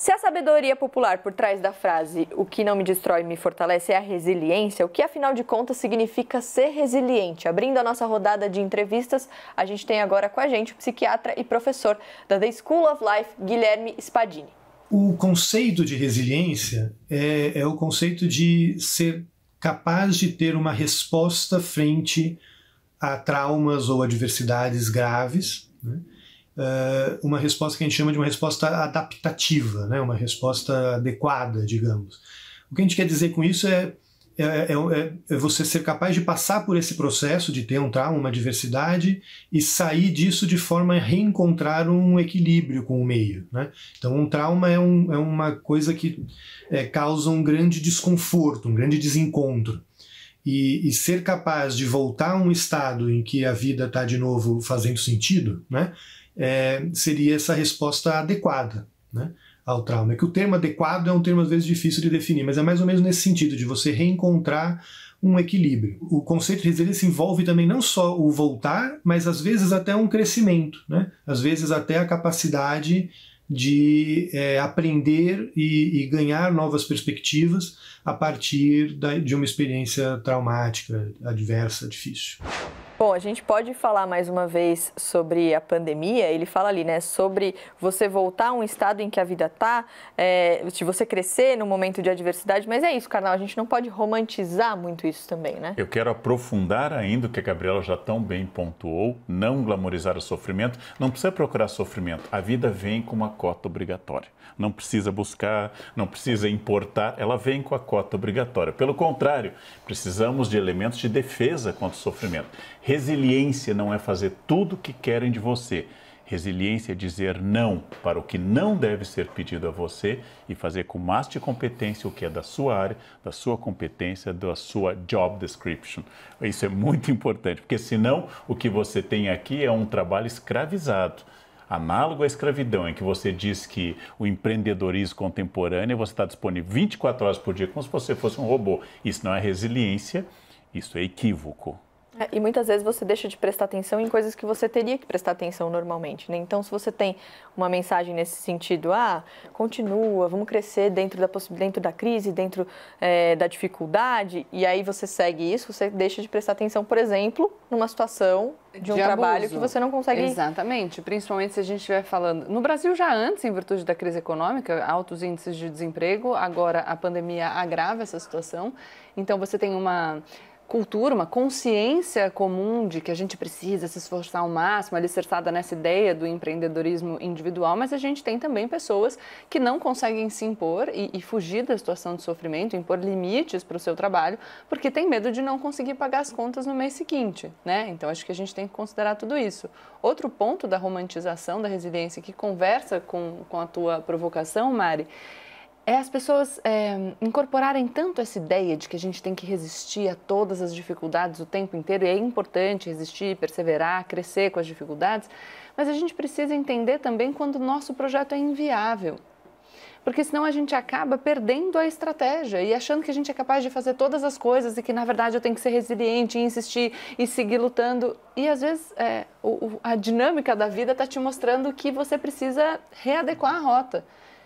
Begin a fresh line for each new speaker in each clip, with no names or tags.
Se a sabedoria popular por trás da frase o que não me destrói me fortalece é a resiliência, o que afinal de contas significa ser resiliente? Abrindo a nossa rodada de entrevistas, a gente tem agora com a gente o psiquiatra e professor da The School of Life, Guilherme Spadini.
O conceito de resiliência é, é o conceito de ser capaz de ter uma resposta frente a traumas ou adversidades graves. Né? Eh, uma resposta que a gente chama de uma resposta adaptativa, né? uma resposta adequada, digamos. O que a gente quer dizer com isso é, é, é, é, é você ser capaz de passar por esse processo de ter um trauma, uma diversidade, e sair disso de forma a reencontrar um equilíbrio com o meio. Né? Então, um trauma é, um, é uma coisa que é, causa um grande desconforto, um grande desencontro. E, e, ser capaz de voltar a um estado em que a vida está de novo fazendo sentido, né? é, seria essa resposta adequada né, ao trauma. É que o termo adequado é um termo às vezes difícil de definir, mas é mais ou menos nesse sentido, de você reencontrar um equilíbrio. O conceito de resiliência envolve também não só o voltar, mas às vezes até um crescimento, né? às vezes até a capacidade de é, aprender e, e, ganhar novas perspectivas a partir da, de uma experiência traumática, adversa, difícil.
Bom, a gente pode falar mais uma vez sobre a pandemia. Ele fala ali, né, sobre você voltar a um estado em que a vida está, é, de você crescer no momento de adversidade. Mas é isso, Carnal, a gente não pode romantizar muito isso também, né?
Eu quero aprofundar ainda o que a Gabriela já tão bem pontuou, não glamorizar o sofrimento. Não precisa procurar sofrimento. A vida vem com uma cota obrigatória. Não precisa buscar, não precisa importar. Ela vem com a cota obrigatória. Pelo contrário, precisamos de elementos de defesa contra o sofrimento Resiliência não é fazer tudo o que querem de você. Resiliência é dizer não para o que não deve ser pedido a você e fazer com mais de competência o que é da sua área, da sua competência, da sua job description. Isso é muito importante, porque senão o que você tem aqui é um trabalho escravizado análogo à escravidão, em que você diz que o empreendedorismo contemporâneo você está disponível 24 horas por dia como se você fosse um robô. Isso não é resiliência, isso é equívoco.
É, e muitas vezes você deixa de prestar atenção em coisas que você teria que prestar atenção normalmente, né? Então, se você tem uma mensagem nesse sentido, ah, continua, vamos crescer dentro da, dentro da crise, dentro é, da dificuldade, e aí você segue isso, você deixa de prestar atenção, por exemplo, numa situação de um de trabalho que você não consegue...
Exatamente, principalmente se a gente estiver falando... No Brasil já antes, em virtude da crise econômica, altos índices de desemprego, agora a pandemia agrava essa situação, então você tem uma cultura, uma consciência comum de que a gente precisa se esforçar ao máximo, alicerçada nessa ideia do empreendedorismo individual, mas a gente tem também pessoas que não conseguem se impor e, e fugir da situação de sofrimento, impor limites para o seu trabalho, porque tem medo de não conseguir pagar as contas no mês seguinte, né? Então acho que a gente tem que considerar tudo isso. Outro ponto da romantização da residência que conversa com, com a tua provocação, Mari, é as pessoas é, incorporarem tanto essa ideia de que a gente tem que resistir a todas as dificuldades o tempo inteiro, e é importante resistir, perseverar, crescer com as dificuldades, mas a gente precisa entender também quando o nosso projeto é inviável. Porque senão a gente acaba perdendo a estratégia e achando que a gente é capaz de fazer todas as coisas e que na verdade eu tenho que ser resiliente, e insistir e seguir lutando. E às vezes é, o, a dinâmica da vida está te mostrando que você precisa readequar a rota,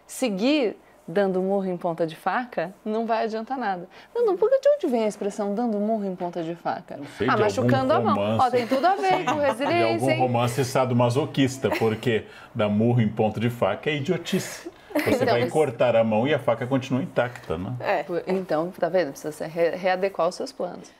seguir dando murro em ponta de faca, não vai adiantar nada. Não, não porque de onde vem a expressão dando murro em ponta de faca? sei, ah, machucando a mão. Ó, tem tudo a ver com resiliência. De algum
romance estado masoquista, porque dar murro em ponta de faca é idiotice. Você então, vai cortar a mão e a faca continua intacta, né?
É. Então, tá vendo? Precisa readequar os seus planos.